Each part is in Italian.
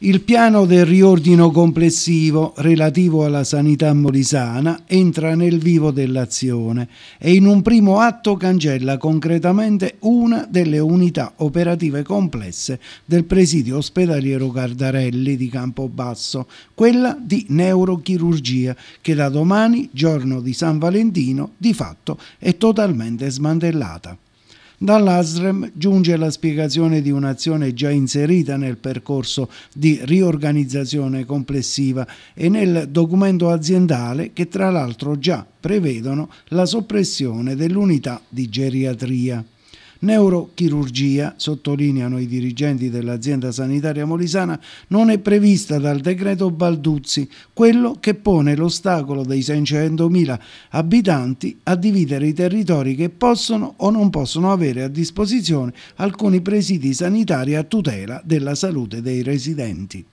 Il piano del riordino complessivo relativo alla sanità molisana entra nel vivo dell'azione e in un primo atto cancella concretamente una delle unità operative complesse del presidio ospedaliero Cardarelli di Campobasso, quella di neurochirurgia, che da domani, giorno di San Valentino, di fatto è totalmente smantellata. Dall'ASREM giunge la spiegazione di un'azione già inserita nel percorso di riorganizzazione complessiva e nel documento aziendale che tra l'altro già prevedono la soppressione dell'unità di geriatria. Neurochirurgia, sottolineano i dirigenti dell'azienda sanitaria molisana, non è prevista dal decreto Balduzzi, quello che pone l'ostacolo dei 600.000 abitanti a dividere i territori che possono o non possono avere a disposizione alcuni presidi sanitari a tutela della salute dei residenti.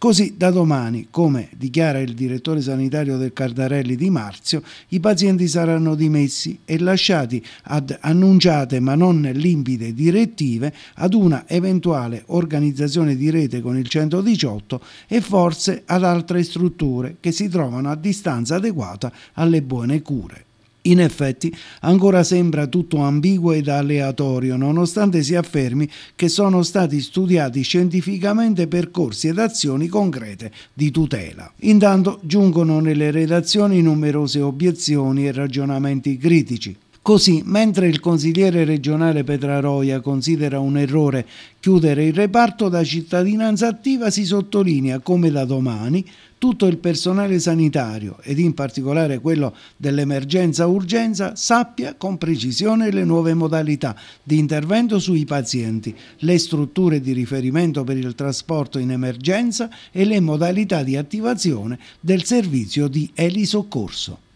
Così da domani, come dichiara il direttore sanitario del Cardarelli di Marzio, i pazienti saranno dimessi e lasciati ad annunciate ma non limpide direttive ad una eventuale organizzazione di rete con il 118 e forse ad altre strutture che si trovano a distanza adeguata alle buone cure. In effetti, ancora sembra tutto ambiguo ed aleatorio, nonostante si affermi che sono stati studiati scientificamente percorsi ed azioni concrete di tutela. Intanto giungono nelle redazioni numerose obiezioni e ragionamenti critici. Così, mentre il consigliere regionale Petraroia considera un errore chiudere il reparto da cittadinanza attiva, si sottolinea come da domani tutto il personale sanitario ed in particolare quello dell'emergenza-urgenza sappia con precisione le nuove modalità di intervento sui pazienti, le strutture di riferimento per il trasporto in emergenza e le modalità di attivazione del servizio di elisoccorso.